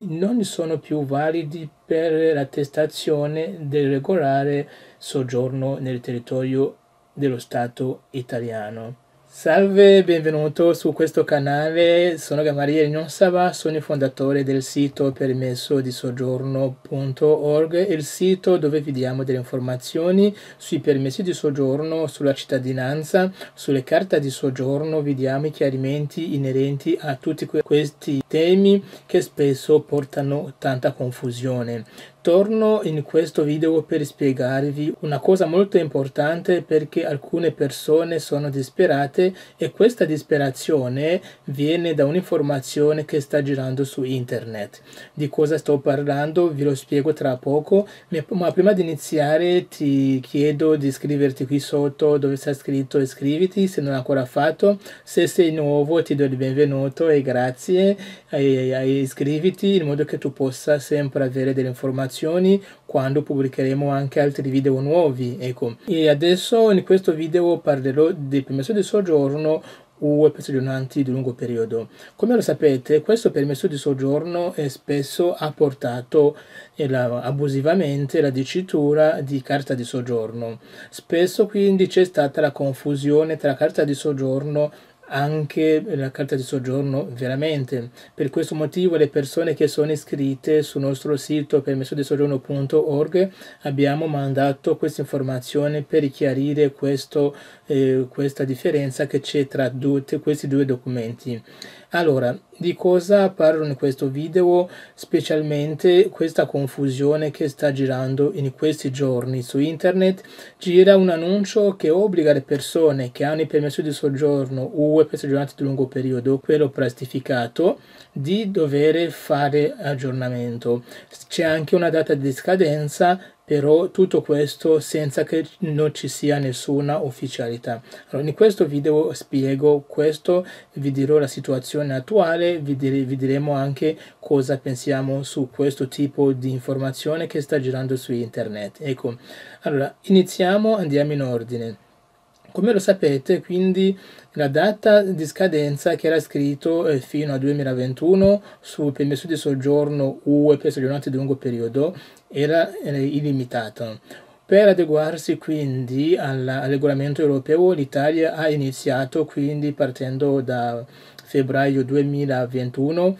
non sono più validi per l'attestazione del regolare soggiorno nel territorio dello Stato italiano. Salve, benvenuto su questo canale, sono Gamariel Nonsava, sono il fondatore del sito permesso di soggiorno.org, il sito dove vi diamo delle informazioni sui permessi di soggiorno, sulla cittadinanza, sulle carte di soggiorno, vi diamo i chiarimenti inerenti a tutti questi temi che spesso portano tanta confusione. Torno in questo video per spiegarvi una cosa molto importante perché alcune persone sono disperate e questa disperazione viene da un'informazione che sta girando su internet. Di cosa sto parlando ve lo spiego tra poco, ma prima di iniziare ti chiedo di iscriverti qui sotto dove sta scritto iscriviti se non l'hai ancora fatto, se sei nuovo ti do il benvenuto e grazie e iscriviti in modo che tu possa sempre avere delle informazioni quando pubblicheremo anche altri video nuovi ecco e adesso in questo video parlerò di permesso di soggiorno UE per di lungo periodo. Come lo sapete, questo permesso di soggiorno spesso ha portato abusivamente la dicitura di carta di soggiorno. Spesso quindi c'è stata la confusione tra carta di soggiorno anche la carta di soggiorno veramente. Per questo motivo le persone che sono iscritte sul nostro sito permesso di soggiorno.org abbiamo mandato questa informazione per chiarire questo, eh, questa differenza che c'è tra due, questi due documenti. Allora, di cosa parlo in questo video? Specialmente questa confusione che sta girando in questi giorni su internet. Gira un annuncio che obbliga le persone che hanno il permesso di soggiorno o per soggiornanti di lungo periodo, quello plastificato, di dover fare aggiornamento. C'è anche una data di scadenza però tutto questo senza che non ci sia nessuna ufficialità. Allora, in questo video spiego questo, vi dirò la situazione attuale, vi, dire, vi, diremo anche cosa pensiamo su questo tipo di informazione che sta girando su internet. Ecco, allora iniziamo, andiamo in ordine. Come lo sapete, quindi la data di scadenza che era scritto eh, fino a 2021 sul permesso di soggiorno UE per soggiornanti di lungo periodo era eh, illimitata. Per adeguarsi quindi al regolamento europeo, l'Italia ha iniziato quindi partendo da febbraio 2021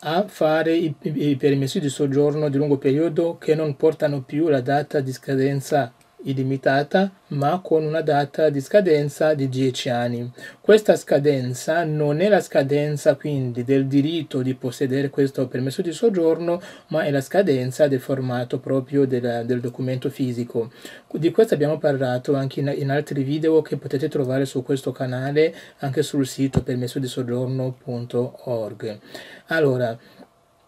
a fare i, i permessi di soggiorno di lungo periodo che non portano più la data di scadenza illimitata ma con una data di scadenza di 10 anni. Questa scadenza non è la scadenza quindi del diritto di possedere questo permesso di soggiorno ma è la scadenza del formato proprio del, del documento fisico. Di questo abbiamo parlato anche in, in, altri video che potete trovare su questo canale anche sul sito permesso Allora,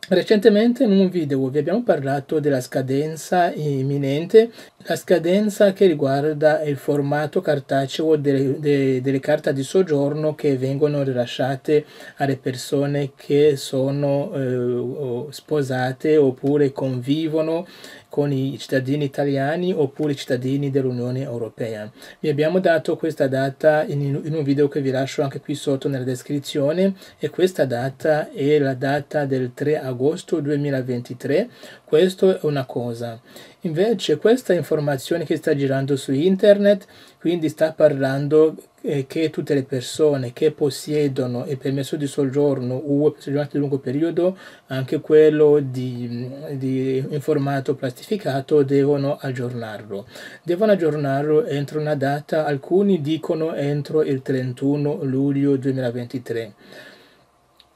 Recentemente in un video vi abbiamo parlato della scadenza imminente, la scadenza che riguarda il formato cartaceo delle, delle, delle carte di soggiorno che vengono rilasciate alle persone che sono eh, sposate oppure convivono con i cittadini italiani oppure i cittadini dell'Unione Europea. Vi abbiamo dato questa data in, in un video che vi lascio anche qui sotto nella descrizione e questa data è la data del 3 agosto 2023. Questo è una cosa. Invece questa informazione che sta girando su internet, quindi sta parlando che tutte le persone che possiedono il permesso di soggiorno o soggiorno di lungo periodo, anche quello di, di, in formato plastificato, devono aggiornarlo. Devono aggiornarlo entro una data, alcuni dicono entro il 31 luglio 2023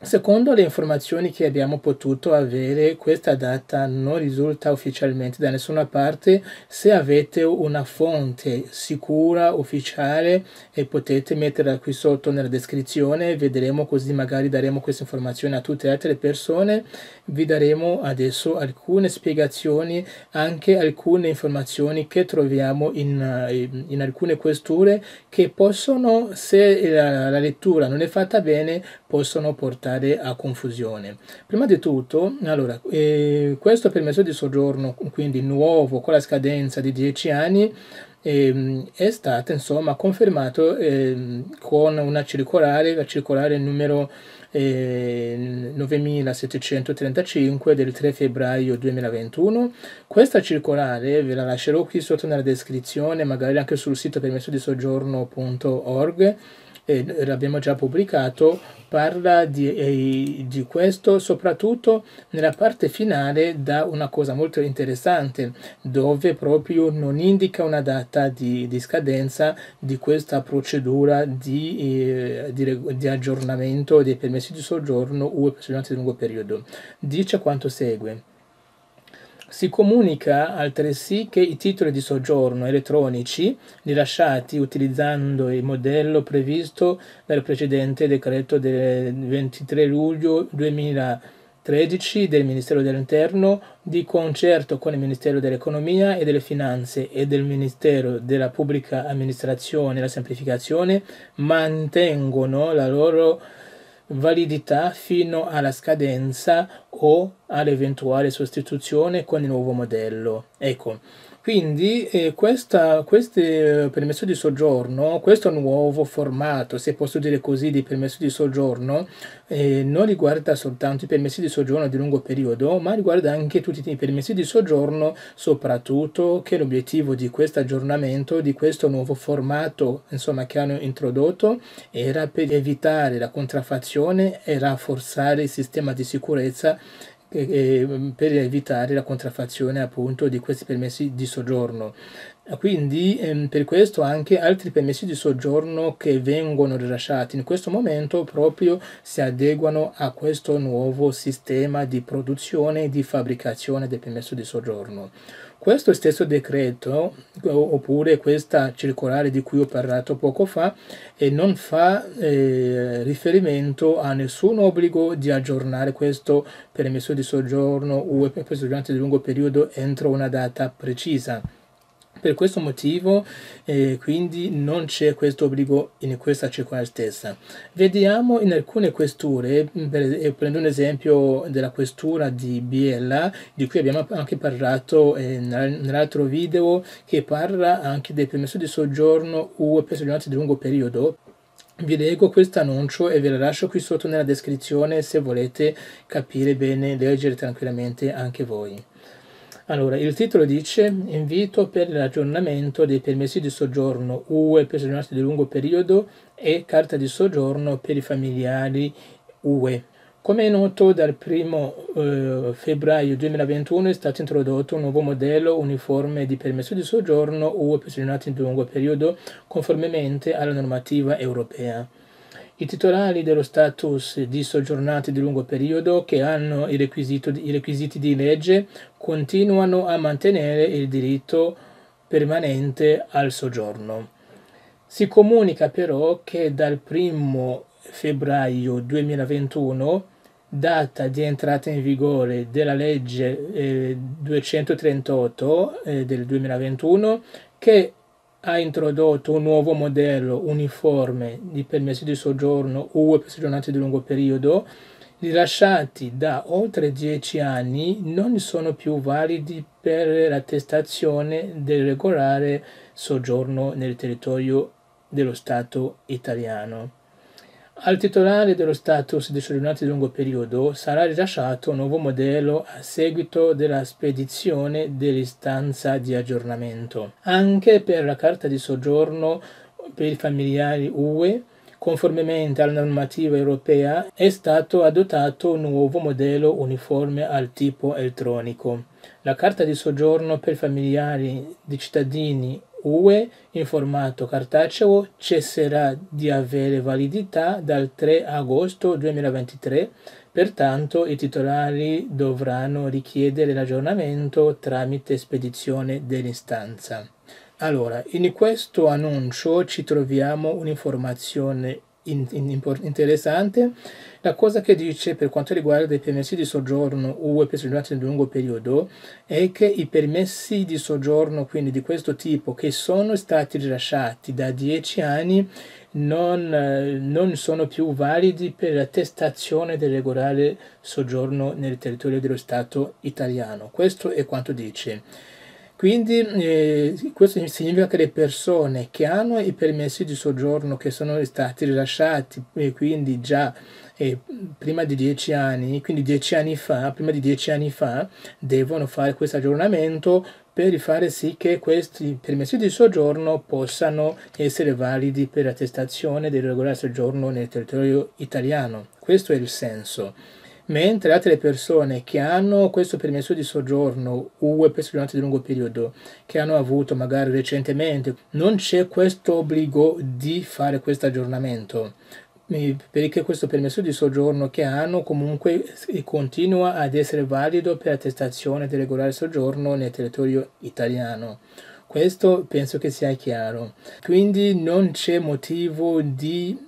Secondo le informazioni che abbiamo potuto avere, questa data non risulta ufficialmente da nessuna parte. Se avete una fonte sicura, ufficiale, e potete metterla qui sotto nella descrizione, vedremo così magari daremo questa informazione a tutte le altre persone. Vi daremo adesso alcune spiegazioni, anche alcune informazioni che troviamo in, in alcune questure che possono, se la, la lettura non è fatta bene, possono portare portare a confusione. Prima di tutto, allora, eh, questo permesso di soggiorno, quindi nuovo, con la scadenza di 10 anni, eh, è stato insomma confermato eh, con una circolare, la circolare numero 9735 ehm, del 3 febbraio 2021. Questa circolare ve la lascerò qui sotto nella descrizione, magari anche sul sito permesso di soggiorno.org eh, l'abbiamo già pubblicato, parla di, eh, di, questo soprattutto nella parte finale da una cosa molto interessante dove proprio non indica una data di, di scadenza di questa procedura di, eh, di, di aggiornamento dei permessi di soggiorno o di lungo periodo. Dice quanto segue. Si comunica altresì che i titoli di soggiorno elettronici rilasciati utilizzando il modello previsto dal precedente decreto del 23 luglio 2013 del Ministero dell'Interno di concerto con il Ministero dell'Economia e delle Finanze e del Ministero della Pubblica Amministrazione e la Semplificazione mantengono la loro validità fino alla scadenza o all'eventuale sostituzione con il nuovo modello. Ecco, quindi eh, questa, queste permesso di soggiorno, questo nuovo formato, se posso dire così, di permesso di soggiorno, eh, non riguarda soltanto i permessi di soggiorno di lungo periodo, ma riguarda anche tutti i permessi di soggiorno, soprattutto che l'obiettivo di questo aggiornamento, di questo nuovo formato insomma, che hanno introdotto, era per evitare la contraffazione e rafforzare il sistema di sicurezza Mm, per evitare la contraffazione appunto di questi permessi di soggiorno. Quindi ehm, per questo anche altri permessi di soggiorno che vengono rilasciati in questo momento proprio si adeguano a questo nuovo sistema di produzione e di fabbricazione del permesso di soggiorno. Questo stesso decreto oppure questa circolare di cui ho parlato poco fa eh, non fa eh, riferimento a nessun obbligo di aggiornare questo permesso di soggiorno o permesso di soggiorno di lungo periodo entro una data precisa. Per questo motivo eh, quindi non c'è questo obbligo in questa stessa. Vediamo in alcune questure, mm, per, eh, prendo un esempio della questura di Biella, di cui abbiamo anche parlato eh, nell'altro video, che parla anche del permesso di soggiorno o per soggiornanza di lungo periodo. Vi leggo questo annuncio e ve lo lascio qui sotto nella descrizione se volete capire bene, leggere tranquillamente anche voi. Allora, il titolo dice Invito per l'aggiornamento dei permessi di soggiorno UE per i soggiornanti di lungo periodo e carta di soggiorno per i familiari UE. Come è noto, dal 1 eh, febbraio 2021 è stato introdotto un nuovo modello uniforme di permesso di soggiorno UE per i soggiornanti di lungo periodo conformemente alla normativa europea. I titolari dello status di soggiornati di lungo periodo che hanno i, i requisiti di legge continuano a mantenere il diritto permanente al soggiorno. Si comunica però che dal 1 febbraio 2021, data di entrata in vigore della legge eh, 238 eh, del 2021, che ha introdotto un nuovo modello uniforme di permessi di soggiorno UE per soggiornanti di lungo periodo, rilasciati da oltre 10 anni non sono più validi per l'attestazione del regolare soggiorno nel territorio dello Stato italiano. Al titolare dello status di soggiornati di lungo periodo sarà rilasciato un nuovo modello a seguito della spedizione dell'istanza di aggiornamento. Anche per la carta di soggiorno per i familiari UE, conformemente alla normativa europea, è stato adottato un nuovo modello uniforme al tipo elettronico. La carta di soggiorno per familiari di cittadini UE in formato cartaceo cesserà di avere validità dal 3 agosto 2023, pertanto i titolari dovranno richiedere l'aggiornamento tramite spedizione dell'istanza. Allora, in questo annuncio ci troviamo un'informazione in, in, interessante. La cosa che dice per quanto riguarda i permessi di soggiorno UE per soggiornanti di lungo periodo è che i permessi di soggiorno, quindi di questo tipo, che sono stati rilasciati da 10 anni, non, non sono più validi per l'attestazione del regolare soggiorno nel territorio dello Stato italiano. Questo è quanto dice. Quindi eh, questo significa che le persone che hanno i permessi di soggiorno che sono stati rilasciati eh, quindi già eh, prima di dieci anni, quindi dieci anni fa, prima di dieci anni fa, devono fare questo aggiornamento per fare sì che questi permessi di soggiorno possano essere validi per l'attestazione del regolare soggiorno nel territorio italiano. Questo è il senso mentre altre persone che hanno questo permesso di soggiorno UE per studenti di lungo periodo, che hanno avuto magari recentemente, non c'è questo obbligo di fare questo aggiornamento perché questo permesso di soggiorno che hanno comunque continua ad essere valido per attestazione di regolare soggiorno nel territorio italiano. Questo penso che sia chiaro. Quindi non c'è motivo di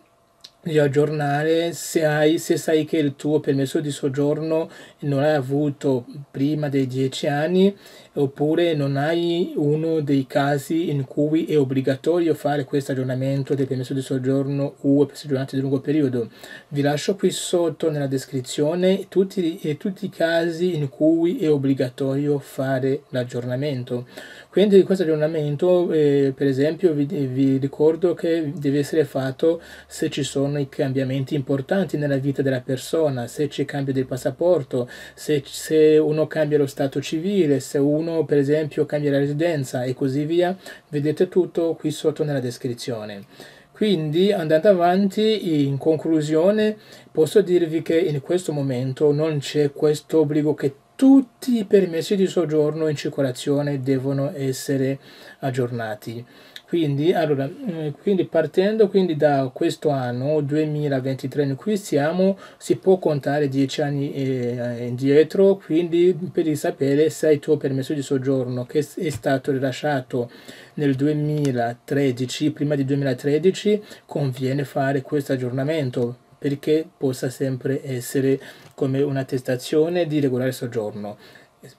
di aggiornare se, hai, se sai che il tuo permesso di soggiorno non è avuto prima dei dieci anni oppure non hai uno dei casi in cui è obbligatorio fare questo aggiornamento del permesso di soggiorno UE per soggiornanti di lungo periodo. Vi lascio qui sotto nella descrizione tutti, tutti i casi in cui è obbligatorio fare l'aggiornamento. Quindi questo aggiornamento, eh, per esempio, vi, vi ricordo che deve essere fatto se ci sono i cambiamenti importanti nella vita della persona, se c'è cambio del passaporto, se, se uno cambia lo stato civile, se uno uno per esempio cambia la residenza e così via, vedete tutto qui sotto nella descrizione. Quindi andando avanti, in conclusione, posso dirvi che in questo momento non c'è questo obbligo che tutti i permessi di soggiorno in circolazione devono essere aggiornati. Quindi, allora, eh, quindi partendo quindi da questo anno 2023 in cui siamo, si può contare dieci anni eh, indietro, quindi per sapere se il tuo permesso di soggiorno che è stato rilasciato nel 2013, prima di 2013, conviene fare questo aggiornamento perché possa sempre essere come un'attestazione di regolare soggiorno.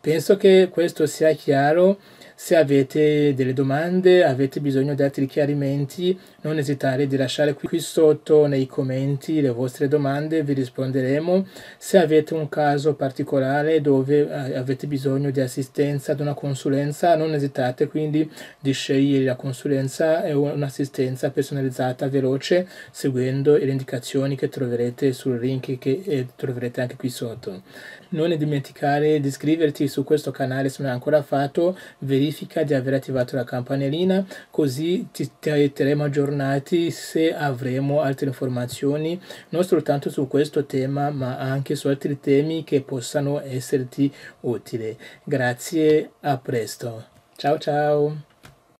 Penso che questo sia chiaro se avete delle domande, avete bisogno di altri chiarimenti, non esitate di lasciare qui sotto nei commenti le vostre domande, vi risponderemo. Se avete un caso particolare dove eh, avete bisogno di assistenza, di una consulenza, non esitate quindi di scegliere la consulenza e un'assistenza personalizzata veloce seguendo le indicazioni che troverete sul link che eh, troverete anche qui sotto. Non dimenticare di iscriverti su questo canale se non è ancora fatto, verifica verifica di aver attivato la campanellina così ti terremo aggiornati se avremo altre informazioni non soltanto su questo tema ma anche su altri temi che possano esserti utili. Grazie, a presto. Ciao ciao!